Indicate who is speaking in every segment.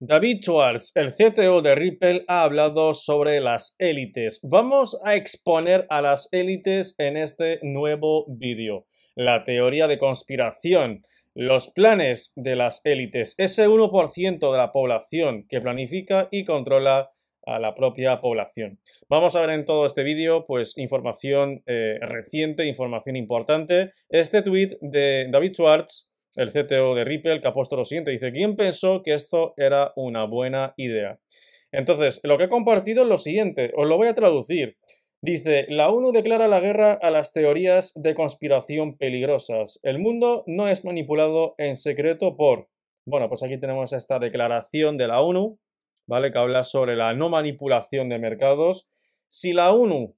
Speaker 1: David Schwartz, el CTO de Ripple, ha hablado sobre las élites. Vamos a exponer a las élites en este nuevo vídeo. La teoría de conspiración, los planes de las élites, ese 1% de la población que planifica y controla a la propia población. Vamos a ver en todo este vídeo, pues, información eh, reciente, información importante. Este tweet de David Schwartz el CTO de Ripple, que ha puesto lo siguiente. Dice, ¿quién pensó que esto era una buena idea? Entonces, lo que he compartido es lo siguiente, os lo voy a traducir. Dice, la ONU declara la guerra a las teorías de conspiración peligrosas. El mundo no es manipulado en secreto por... Bueno, pues aquí tenemos esta declaración de la ONU, ¿vale? Que habla sobre la no manipulación de mercados. Si la ONU,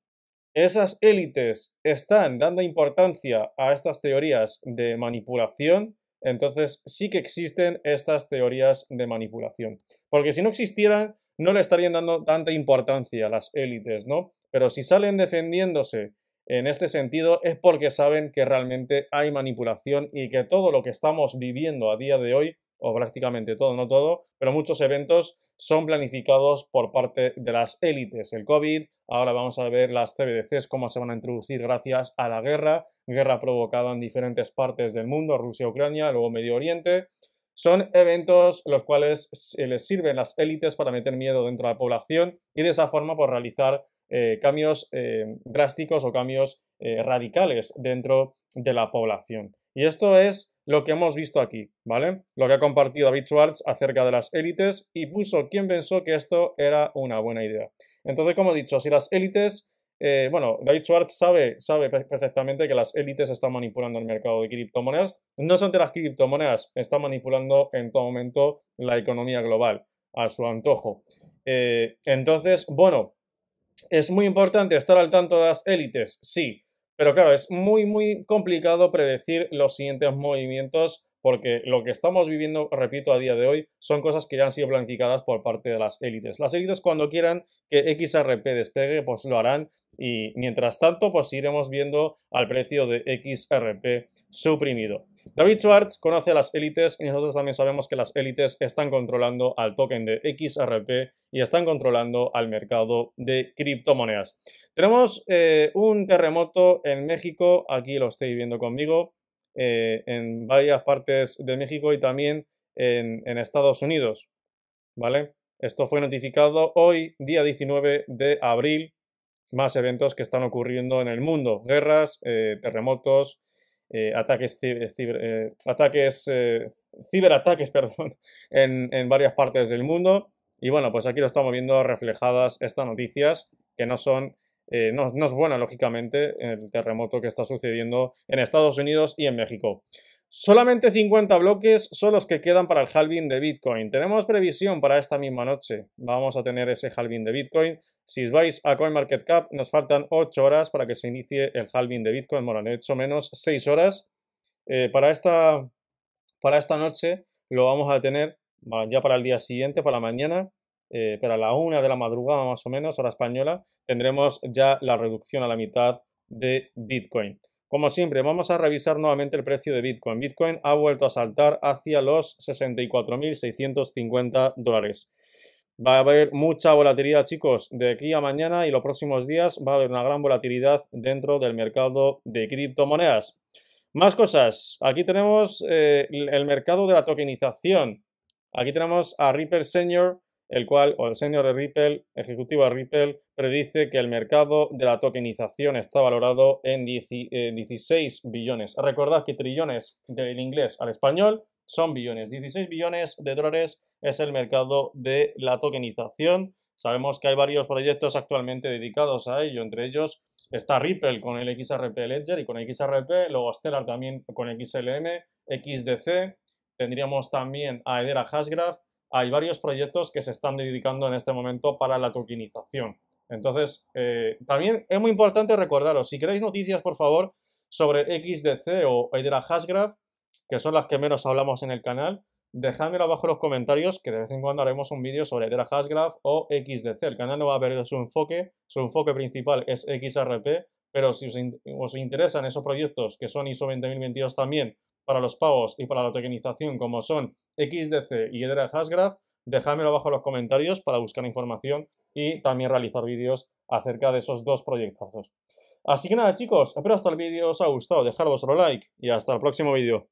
Speaker 1: esas élites, están dando importancia a estas teorías de manipulación, entonces sí que existen estas teorías de manipulación. Porque si no existieran, no le estarían dando tanta importancia a las élites, ¿no? Pero si salen defendiéndose en este sentido es porque saben que realmente hay manipulación y que todo lo que estamos viviendo a día de hoy, o prácticamente todo, no todo, pero muchos eventos son planificados por parte de las élites. El COVID, ahora vamos a ver las CBDCs, cómo se van a introducir gracias a la guerra, guerra provocada en diferentes partes del mundo, Rusia, Ucrania, luego Medio Oriente. Son eventos los cuales les sirven las élites para meter miedo dentro de la población y de esa forma por pues, realizar eh, cambios eh, drásticos o cambios eh, radicales dentro de la población. Y esto es lo que hemos visto aquí, ¿vale? Lo que ha compartido David Schwartz acerca de las élites y puso quién pensó que esto era una buena idea. Entonces, como he dicho, si las élites, eh, bueno, David Schwartz sabe, sabe perfectamente que las élites están manipulando el mercado de criptomonedas. No son de las criptomonedas, están manipulando en todo momento la economía global a su antojo. Eh, entonces, bueno, ¿es muy importante estar al tanto de las élites? Sí. Pero claro, es muy, muy complicado predecir los siguientes movimientos porque lo que estamos viviendo, repito, a día de hoy, son cosas que ya han sido planificadas por parte de las élites. Las élites cuando quieran que XRP despegue, pues lo harán y mientras tanto, pues iremos viendo al precio de XRP suprimido. David Schwartz conoce a las élites y nosotros también sabemos que las élites están controlando al token de XRP y están controlando al mercado de criptomonedas. Tenemos eh, un terremoto en México, aquí lo estoy viendo conmigo, eh, en varias partes de México y también en, Estados Unidos. ¿Vale? Esto fue notificado hoy, día 19 de abril, más eventos que están ocurriendo en el mundo, guerras, eh, terremotos, eh, ataques, eh, ciber, eh, ataques ciberataques perdón, en, varias partes del mundo. Y bueno, pues aquí lo estamos viendo reflejadas estas noticias que no son, no, no es buena lógicamente el terremoto que está sucediendo en Estados Unidos y en México. Solamente 50 bloques son los que quedan para el halving de Bitcoin. Tenemos previsión para esta misma noche. Vamos a tener ese halving de Bitcoin. Si vais a CoinMarketCap, nos faltan 8 horas para que se inicie el halving de Bitcoin. Bueno, hecho menos 6 horas. Eh, para, esta, para esta noche lo vamos a tener ya para el día siguiente, para la mañana, eh, para la una de la madrugada más o menos, hora española, tendremos ya la reducción a la mitad de Bitcoin. Como siempre, vamos a revisar nuevamente el precio de Bitcoin. Bitcoin ha vuelto a saltar hacia los 64.650 dólares. Va a haber mucha volatilidad, chicos, de aquí a mañana y los próximos días va a haber una gran volatilidad dentro del mercado de criptomonedas. Más cosas. Aquí tenemos eh, el mercado de la tokenización. Aquí tenemos a Reaper Senior el cual, o el señor de Ripple, ejecutivo de Ripple, predice que el mercado de la tokenización está valorado en 16 eh, billones. Recordad que trillones del inglés al español son billones. 16 billones de dólares es el mercado de la tokenización. Sabemos que hay varios proyectos actualmente dedicados a ello, entre ellos está Ripple con el XRP Ledger y con XRP, luego Stellar también con XLM, XDC, tendríamos también a Edera Hashgraph, hay varios proyectos que se están dedicando en este momento para la tokenización. Entonces, eh, también es muy importante recordaros, si queréis noticias, por favor, sobre XDC o Hydra Hashgraph, que son las que menos hablamos en el canal, dejadmelo abajo en los comentarios, que de vez en cuando haremos un vídeo sobre Hydra Hashgraph o XDC. El canal no va a perder su enfoque, su enfoque principal es XRP, pero si os, os interesan esos proyectos que son ISO 20022 también, para los pagos y para la tokenización como son XDC y Hedera Hasgraph dejádmelo abajo en los comentarios para buscar información y también realizar vídeos acerca de esos dos proyectazos. Así que nada chicos, espero hasta el vídeo os ha gustado, dejad vuestro like y hasta el próximo vídeo.